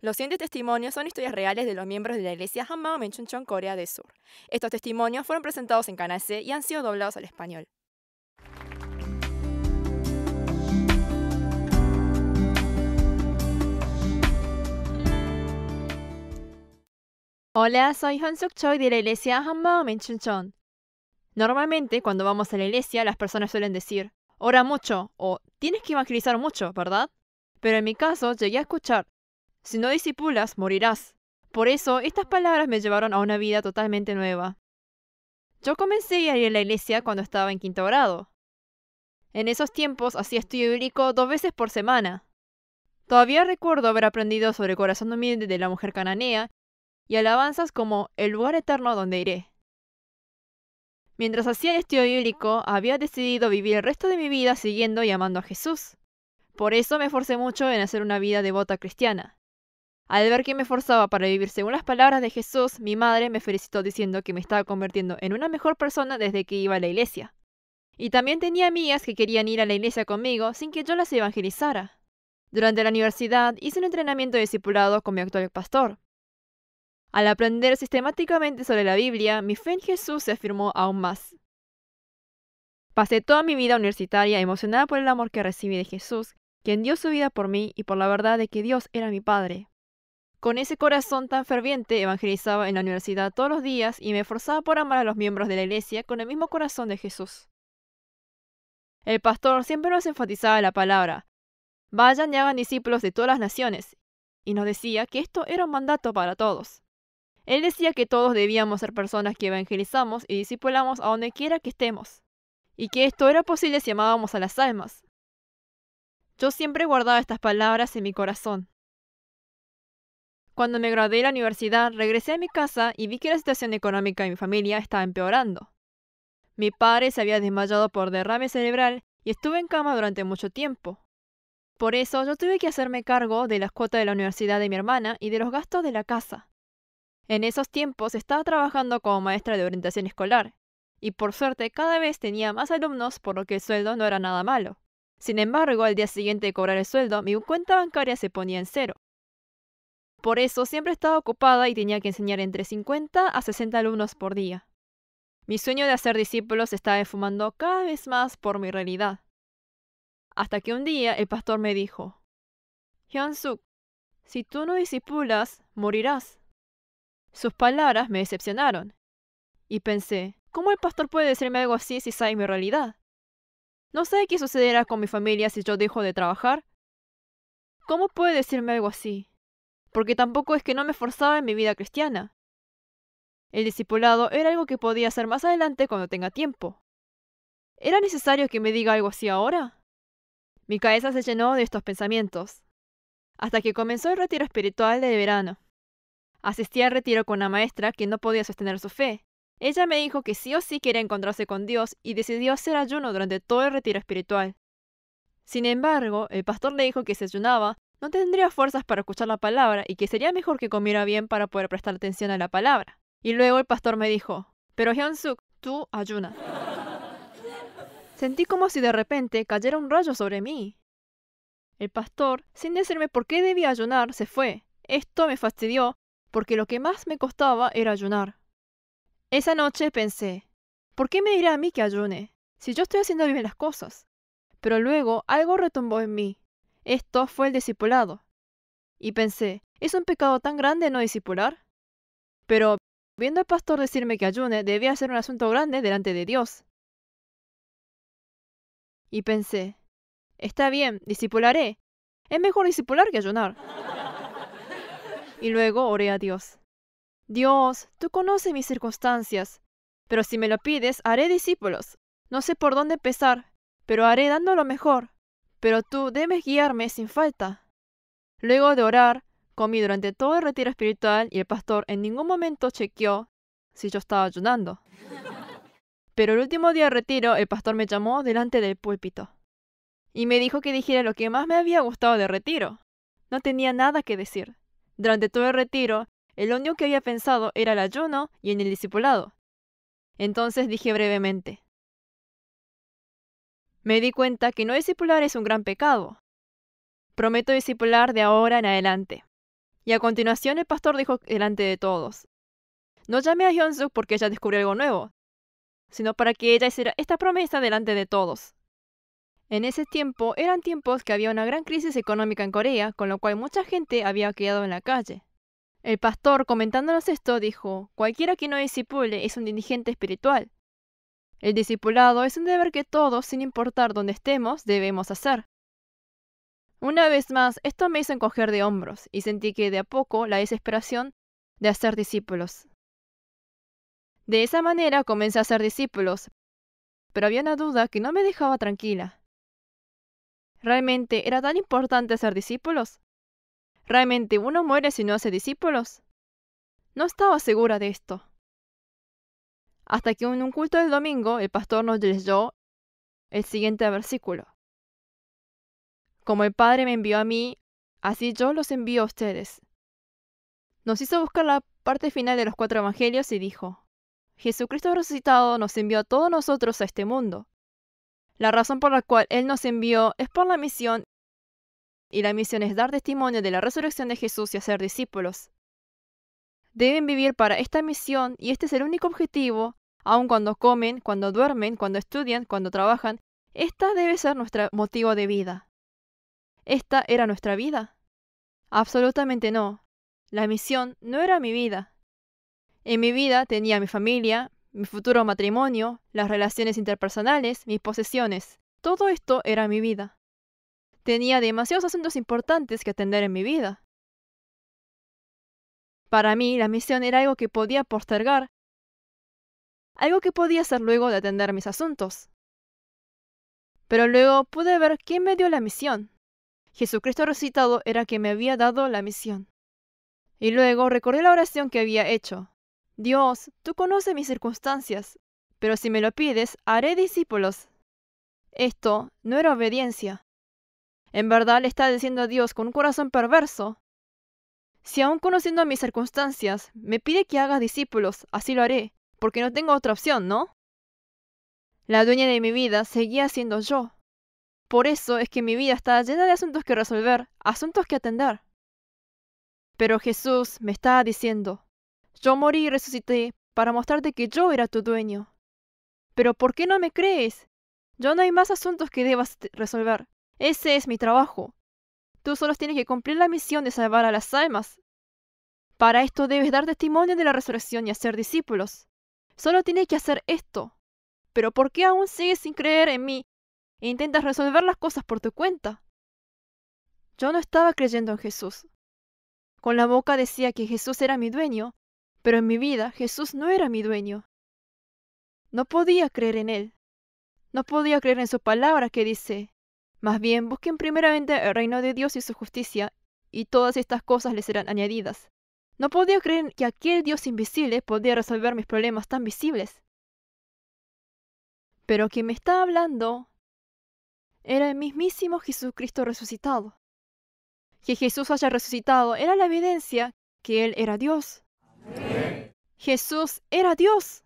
Los siguientes testimonios son historias reales de los miembros de la iglesia Hanmao Menchunchon, Corea del Sur. Estos testimonios fueron presentados en Canal y han sido doblados al español. Hola, soy Suk Choi de la iglesia Hanmao Menchunchon. Normalmente, cuando vamos a la iglesia, las personas suelen decir, ora mucho o tienes que evangelizar mucho, ¿verdad? Pero en mi caso, llegué a escuchar, si no disipulas, morirás. Por eso, estas palabras me llevaron a una vida totalmente nueva. Yo comencé a ir a la iglesia cuando estaba en quinto grado. En esos tiempos hacía estudio bíblico dos veces por semana. Todavía recuerdo haber aprendido sobre el corazón humilde de la mujer cananea y alabanzas como el lugar eterno donde iré. Mientras hacía el estudio bíblico, había decidido vivir el resto de mi vida siguiendo y amando a Jesús. Por eso me esforcé mucho en hacer una vida devota cristiana. Al ver que me forzaba para vivir según las palabras de Jesús, mi madre me felicitó diciendo que me estaba convirtiendo en una mejor persona desde que iba a la iglesia. Y también tenía amigas que querían ir a la iglesia conmigo sin que yo las evangelizara. Durante la universidad hice un entrenamiento de discipulado con mi actual pastor. Al aprender sistemáticamente sobre la Biblia, mi fe en Jesús se afirmó aún más. Pasé toda mi vida universitaria emocionada por el amor que recibí de Jesús, quien dio su vida por mí y por la verdad de que Dios era mi Padre. Con ese corazón tan ferviente evangelizaba en la universidad todos los días y me esforzaba por amar a los miembros de la iglesia con el mismo corazón de Jesús. El pastor siempre nos enfatizaba la palabra, vayan y hagan discípulos de todas las naciones, y nos decía que esto era un mandato para todos. Él decía que todos debíamos ser personas que evangelizamos y discipulamos a donde quiera que estemos, y que esto era posible si amábamos a las almas. Yo siempre guardaba estas palabras en mi corazón, cuando me gradué de la universidad, regresé a mi casa y vi que la situación económica de mi familia estaba empeorando. Mi padre se había desmayado por derrame cerebral y estuve en cama durante mucho tiempo. Por eso yo tuve que hacerme cargo de las cuotas de la universidad de mi hermana y de los gastos de la casa. En esos tiempos estaba trabajando como maestra de orientación escolar, y por suerte cada vez tenía más alumnos por lo que el sueldo no era nada malo. Sin embargo, al día siguiente de cobrar el sueldo, mi cuenta bancaria se ponía en cero. Por eso siempre estaba ocupada y tenía que enseñar entre 50 a 60 alumnos por día. Mi sueño de hacer discípulos estaba esfumando cada vez más por mi realidad. Hasta que un día el pastor me dijo, Hyun-suk, si tú no discipulas, morirás. Sus palabras me decepcionaron. Y pensé, ¿cómo el pastor puede decirme algo así si sabe mi realidad? ¿No sabe qué sucederá con mi familia si yo dejo de trabajar? ¿Cómo puede decirme algo así? porque tampoco es que no me forzaba en mi vida cristiana. El discipulado era algo que podía hacer más adelante cuando tenga tiempo. ¿Era necesario que me diga algo así ahora? Mi cabeza se llenó de estos pensamientos, hasta que comenzó el retiro espiritual de verano. Asistí al retiro con una maestra que no podía sostener su fe. Ella me dijo que sí o sí quería encontrarse con Dios y decidió hacer ayuno durante todo el retiro espiritual. Sin embargo, el pastor le dijo que se ayunaba no tendría fuerzas para escuchar la palabra y que sería mejor que comiera bien para poder prestar atención a la palabra. Y luego el pastor me dijo, pero Hyun-suk, tú ayunas. Sentí como si de repente cayera un rayo sobre mí. El pastor, sin decirme por qué debía ayunar, se fue. Esto me fastidió, porque lo que más me costaba era ayunar. Esa noche pensé, ¿por qué me dirá a mí que ayune? Si yo estoy haciendo bien las cosas. Pero luego algo retumbó en mí, esto fue el discipulado. Y pensé, ¿es un pecado tan grande no discipular? Pero, viendo al pastor decirme que ayune debía ser un asunto grande delante de Dios. Y pensé, está bien, discipularé. Es mejor discipular que ayunar. Y luego oré a Dios. Dios, tú conoces mis circunstancias, pero si me lo pides, haré discípulos. No sé por dónde empezar, pero haré dando lo mejor pero tú debes guiarme sin falta. Luego de orar, comí durante todo el retiro espiritual y el pastor en ningún momento chequeó si yo estaba ayunando. Pero el último día de retiro, el pastor me llamó delante del púlpito y me dijo que dijera lo que más me había gustado de retiro. No tenía nada que decir. Durante todo el retiro, el único que había pensado era el ayuno y en el discipulado. Entonces dije brevemente, me di cuenta que no discipular es un gran pecado. Prometo discipular de ahora en adelante. Y a continuación el pastor dijo delante de todos, no llamé a Suk porque ella descubrió algo nuevo, sino para que ella hiciera esta promesa delante de todos. En ese tiempo eran tiempos que había una gran crisis económica en Corea, con lo cual mucha gente había quedado en la calle. El pastor, comentándonos esto, dijo, cualquiera que no disipule es un indigente espiritual, el discipulado es un deber que todos, sin importar dónde estemos, debemos hacer. Una vez más, esto me hizo encoger de hombros y sentí que de a poco la desesperación de hacer discípulos. De esa manera comencé a hacer discípulos, pero había una duda que no me dejaba tranquila. ¿Realmente era tan importante ser discípulos? ¿Realmente uno muere si no hace discípulos? No estaba segura de esto hasta que en un culto del domingo el pastor nos leyó el siguiente versículo. Como el Padre me envió a mí, así yo los envío a ustedes. Nos hizo buscar la parte final de los cuatro evangelios y dijo, Jesucristo resucitado nos envió a todos nosotros a este mundo. La razón por la cual Él nos envió es por la misión y la misión es dar testimonio de la resurrección de Jesús y hacer discípulos. Deben vivir para esta misión y este es el único objetivo aun cuando comen, cuando duermen, cuando estudian, cuando trabajan. Esta debe ser nuestro motivo de vida. ¿Esta era nuestra vida? Absolutamente no. La misión no era mi vida. En mi vida tenía mi familia, mi futuro matrimonio, las relaciones interpersonales, mis posesiones. Todo esto era mi vida. Tenía demasiados asuntos importantes que atender en mi vida. Para mí, la misión era algo que podía postergar algo que podía hacer luego de atender mis asuntos. Pero luego pude ver quién me dio la misión. Jesucristo resucitado era quien me había dado la misión. Y luego recordé la oración que había hecho. Dios, tú conoces mis circunstancias, pero si me lo pides, haré discípulos. Esto no era obediencia. En verdad le está diciendo a Dios con un corazón perverso. Si aún conociendo mis circunstancias, me pide que haga discípulos, así lo haré, porque no tengo otra opción, ¿no? La dueña de mi vida seguía siendo yo. Por eso es que mi vida está llena de asuntos que resolver, asuntos que atender. Pero Jesús me estaba diciendo, yo morí y resucité para mostrarte que yo era tu dueño. Pero ¿por qué no me crees? Yo no hay más asuntos que debas resolver. Ese es mi trabajo. Tú solo tienes que cumplir la misión de salvar a las almas. Para esto debes dar testimonio de la resurrección y hacer discípulos. Solo tienes que hacer esto. Pero ¿por qué aún sigues sin creer en mí e intentas resolver las cosas por tu cuenta? Yo no estaba creyendo en Jesús. Con la boca decía que Jesús era mi dueño, pero en mi vida Jesús no era mi dueño. No podía creer en Él. No podía creer en su palabra que dice, más bien busquen primeramente el reino de Dios y su justicia, y todas estas cosas les serán añadidas. No podía creer que aquel Dios invisible podía resolver mis problemas tan visibles. Pero quien me estaba hablando era el mismísimo Jesucristo resucitado. Que Jesús haya resucitado era la evidencia que Él era Dios. Jesús era Dios.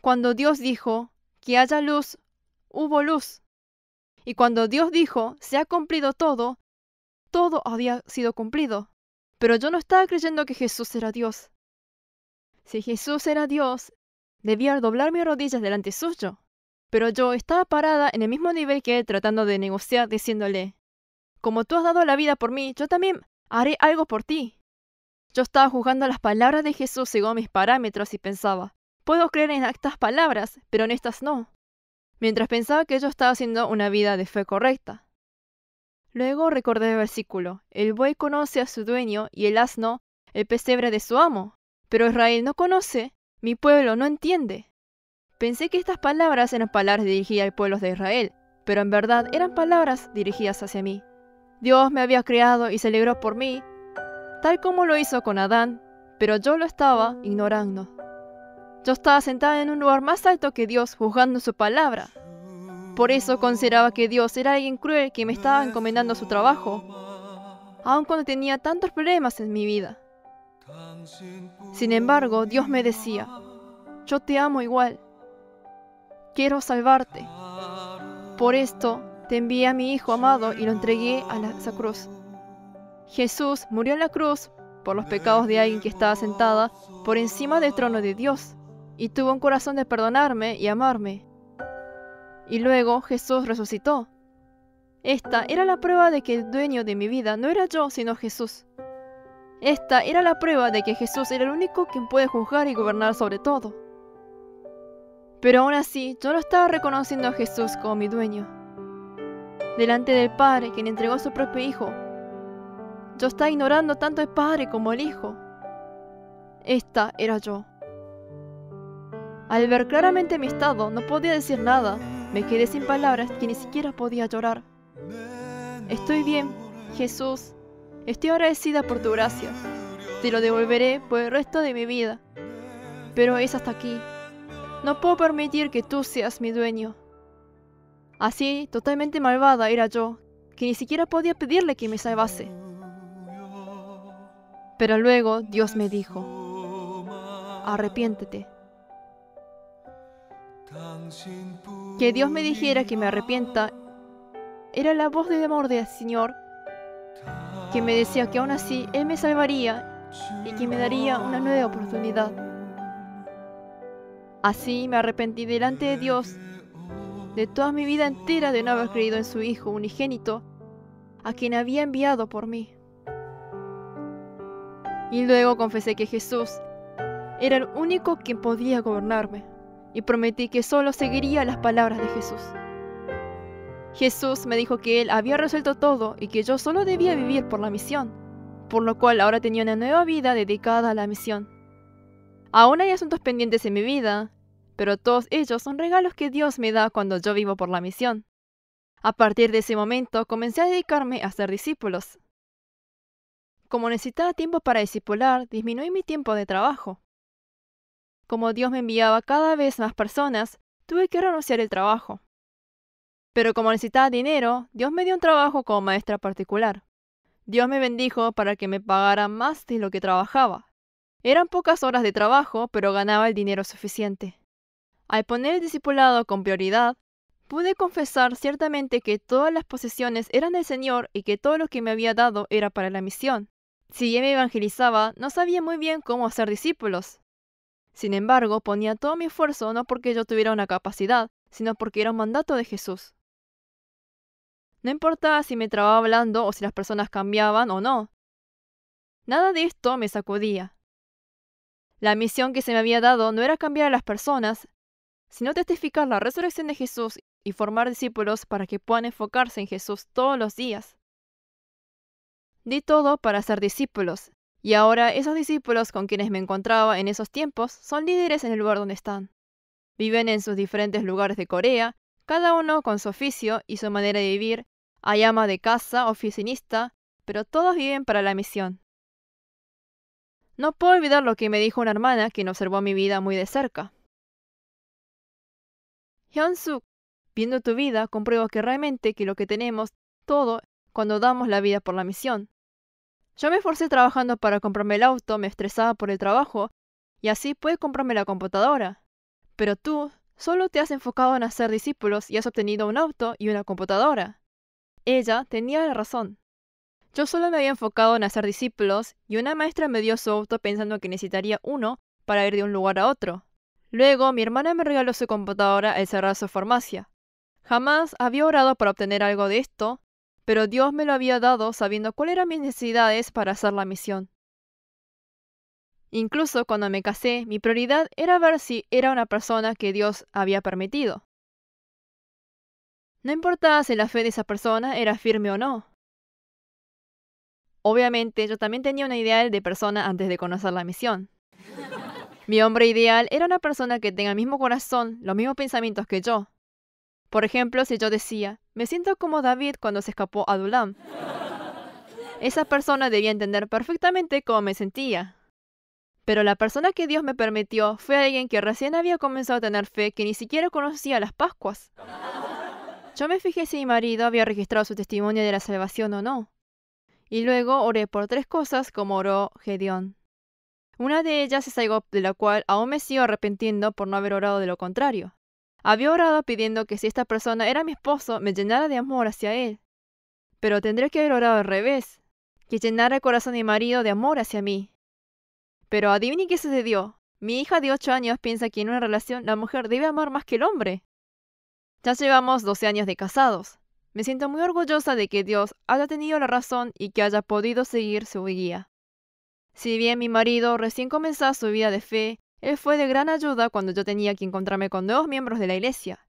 Cuando Dios dijo, que haya luz, hubo luz. Y cuando Dios dijo, se ha cumplido todo, todo había sido cumplido. Pero yo no estaba creyendo que Jesús era Dios. Si Jesús era Dios, debía doblar mis rodillas delante suyo. Pero yo estaba parada en el mismo nivel que él tratando de negociar, diciéndole, como tú has dado la vida por mí, yo también haré algo por ti. Yo estaba juzgando las palabras de Jesús según mis parámetros y pensaba, puedo creer en estas palabras, pero en estas no. Mientras pensaba que yo estaba haciendo una vida de fe correcta. Luego recordé el versículo, el buey conoce a su dueño y el asno el pesebre de su amo, pero Israel no conoce, mi pueblo no entiende. Pensé que estas palabras eran palabras dirigidas al pueblo de Israel, pero en verdad eran palabras dirigidas hacia mí. Dios me había creado y se alegró por mí, tal como lo hizo con Adán, pero yo lo estaba ignorando. Yo estaba sentada en un lugar más alto que Dios juzgando su palabra. Por eso consideraba que Dios era alguien cruel que me estaba encomendando su trabajo, aun cuando tenía tantos problemas en mi vida. Sin embargo, Dios me decía, yo te amo igual, quiero salvarte. Por esto te envié a mi Hijo amado y lo entregué a la esa cruz. Jesús murió en la cruz por los pecados de alguien que estaba sentada por encima del trono de Dios y tuvo un corazón de perdonarme y amarme. Y luego Jesús resucitó. Esta era la prueba de que el dueño de mi vida no era yo, sino Jesús. Esta era la prueba de que Jesús era el único quien puede juzgar y gobernar sobre todo. Pero aún así, yo no estaba reconociendo a Jesús como mi dueño. Delante del Padre, quien entregó a su propio Hijo, yo estaba ignorando tanto el Padre como el Hijo. Esta era yo. Al ver claramente mi estado, no podía decir nada, me quedé sin palabras que ni siquiera podía llorar. Estoy bien, Jesús. Estoy agradecida por tu gracia. Te lo devolveré por el resto de mi vida. Pero es hasta aquí. No puedo permitir que tú seas mi dueño. Así, totalmente malvada era yo, que ni siquiera podía pedirle que me salvase. Pero luego Dios me dijo, arrepiéntete que Dios me dijera que me arrepienta era la voz de amor del Señor que me decía que aún así Él me salvaría y que me daría una nueva oportunidad. Así me arrepentí delante de Dios de toda mi vida entera de no haber creído en su Hijo unigénito, a quien había enviado por mí. Y luego confesé que Jesús era el único quien podía gobernarme y prometí que solo seguiría las palabras de Jesús. Jesús me dijo que Él había resuelto todo y que yo solo debía vivir por la misión, por lo cual ahora tenía una nueva vida dedicada a la misión. Aún hay asuntos pendientes en mi vida, pero todos ellos son regalos que Dios me da cuando yo vivo por la misión. A partir de ese momento comencé a dedicarme a ser discípulos. Como necesitaba tiempo para discipular, disminuí mi tiempo de trabajo como Dios me enviaba cada vez más personas, tuve que renunciar el trabajo. Pero como necesitaba dinero, Dios me dio un trabajo como maestra particular. Dios me bendijo para que me pagara más de lo que trabajaba. Eran pocas horas de trabajo, pero ganaba el dinero suficiente. Al poner el discipulado con prioridad, pude confesar ciertamente que todas las posesiones eran del Señor y que todo lo que me había dado era para la misión. Si yo me evangelizaba, no sabía muy bien cómo hacer discípulos, sin embargo, ponía todo mi esfuerzo no porque yo tuviera una capacidad, sino porque era un mandato de Jesús. No importaba si me trababa hablando o si las personas cambiaban o no. Nada de esto me sacudía. La misión que se me había dado no era cambiar a las personas, sino testificar la resurrección de Jesús y formar discípulos para que puedan enfocarse en Jesús todos los días. Di todo para ser discípulos, y ahora esos discípulos con quienes me encontraba en esos tiempos son líderes en el lugar donde están. Viven en sus diferentes lugares de Corea, cada uno con su oficio y su manera de vivir. Hay ama de casa, oficinista, pero todos viven para la misión. No puedo olvidar lo que me dijo una hermana quien observó mi vida muy de cerca. Hyun-suk, viendo tu vida, comprueba que realmente que lo que tenemos todo cuando damos la vida por la misión, yo me esforcé trabajando para comprarme el auto, me estresaba por el trabajo, y así pude comprarme la computadora. Pero tú solo te has enfocado en hacer discípulos y has obtenido un auto y una computadora. Ella tenía la razón. Yo solo me había enfocado en hacer discípulos y una maestra me dio su auto pensando que necesitaría uno para ir de un lugar a otro. Luego mi hermana me regaló su computadora al cerrar su farmacia. Jamás había orado para obtener algo de esto pero Dios me lo había dado sabiendo cuáles eran mis necesidades para hacer la misión. Incluso cuando me casé, mi prioridad era ver si era una persona que Dios había permitido. No importaba si la fe de esa persona era firme o no. Obviamente, yo también tenía una ideal de persona antes de conocer la misión. Mi hombre ideal era una persona que tenga el mismo corazón, los mismos pensamientos que yo, por ejemplo, si yo decía, me siento como David cuando se escapó a Dulam. Esa persona debía entender perfectamente cómo me sentía. Pero la persona que Dios me permitió fue alguien que recién había comenzado a tener fe que ni siquiera conocía las Pascuas. Yo me fijé si mi marido había registrado su testimonio de la salvación o no. Y luego oré por tres cosas como oró Gedeón. Una de ellas es algo de la cual aún me sigo arrepintiendo por no haber orado de lo contrario. Había orado pidiendo que si esta persona era mi esposo, me llenara de amor hacia él. Pero tendré que haber orado al revés, que llenara el corazón de mi marido de amor hacia mí. Pero adivinen qué sucedió. Mi hija de 8 años piensa que en una relación la mujer debe amar más que el hombre. Ya llevamos 12 años de casados. Me siento muy orgullosa de que Dios haya tenido la razón y que haya podido seguir su guía. Si bien mi marido recién comenzaba su vida de fe, él fue de gran ayuda cuando yo tenía que encontrarme con nuevos miembros de la iglesia.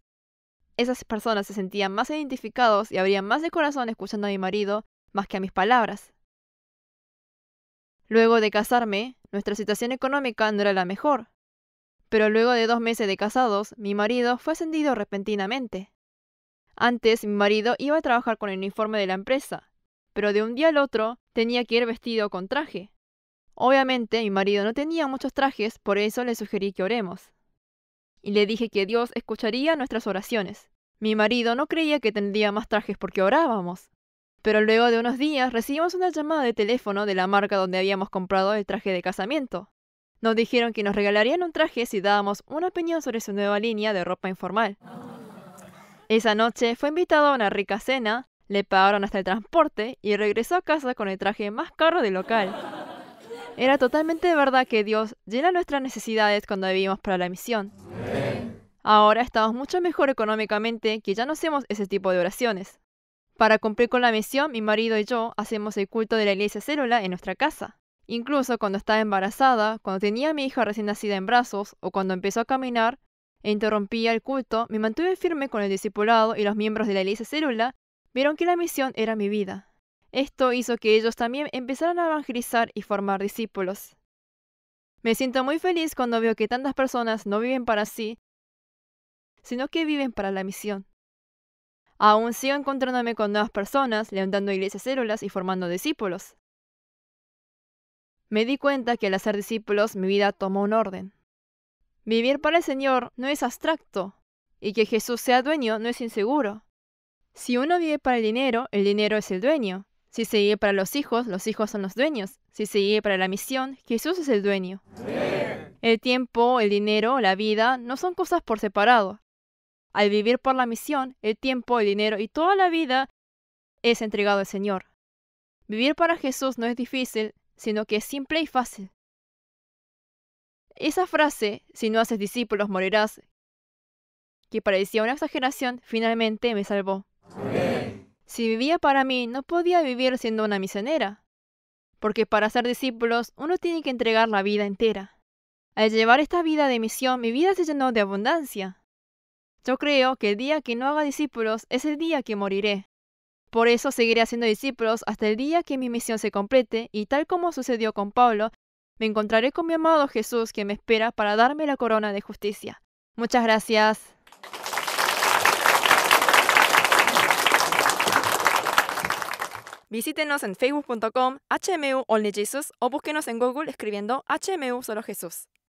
Esas personas se sentían más identificados y abrían más de corazón escuchando a mi marido más que a mis palabras. Luego de casarme, nuestra situación económica no era la mejor. Pero luego de dos meses de casados, mi marido fue ascendido repentinamente. Antes mi marido iba a trabajar con el uniforme de la empresa, pero de un día al otro tenía que ir vestido con traje. Obviamente mi marido no tenía muchos trajes, por eso le sugerí que oremos. Y le dije que Dios escucharía nuestras oraciones. Mi marido no creía que tendría más trajes porque orábamos. Pero luego de unos días recibimos una llamada de teléfono de la marca donde habíamos comprado el traje de casamiento. Nos dijeron que nos regalarían un traje si dábamos una opinión sobre su nueva línea de ropa informal. Esa noche fue invitado a una rica cena, le pagaron hasta el transporte y regresó a casa con el traje más caro del local. Era totalmente verdad que Dios llena nuestras necesidades cuando vivimos para la misión. Ahora estamos mucho mejor económicamente que ya no hacemos ese tipo de oraciones. Para cumplir con la misión, mi marido y yo hacemos el culto de la iglesia célula en nuestra casa. Incluso cuando estaba embarazada, cuando tenía a mi hija recién nacida en brazos o cuando empezó a caminar e interrumpía el culto, me mantuve firme con el discipulado y los miembros de la iglesia célula vieron que la misión era mi vida. Esto hizo que ellos también empezaran a evangelizar y formar discípulos. Me siento muy feliz cuando veo que tantas personas no viven para sí, sino que viven para la misión. Aún sigo encontrándome con nuevas personas, levantando iglesias células y formando discípulos. Me di cuenta que al hacer discípulos mi vida tomó un orden. Vivir para el Señor no es abstracto, y que Jesús sea dueño no es inseguro. Si uno vive para el dinero, el dinero es el dueño, si se para los hijos, los hijos son los dueños. Si se para la misión, Jesús es el dueño. El tiempo, el dinero, la vida no son cosas por separado. Al vivir por la misión, el tiempo, el dinero y toda la vida es entregado al Señor. Vivir para Jesús no es difícil, sino que es simple y fácil. Esa frase, si no haces discípulos morirás, que parecía una exageración, finalmente me salvó. Si vivía para mí, no podía vivir siendo una misionera, porque para ser discípulos uno tiene que entregar la vida entera. Al llevar esta vida de misión, mi vida se llenó de abundancia. Yo creo que el día que no haga discípulos es el día que moriré. Por eso seguiré haciendo discípulos hasta el día que mi misión se complete y tal como sucedió con Pablo, me encontraré con mi amado Jesús que me espera para darme la corona de justicia. Muchas gracias. Visítenos en facebook.com HMU Only Jesus o búsquenos en Google escribiendo HMU Solo Jesús.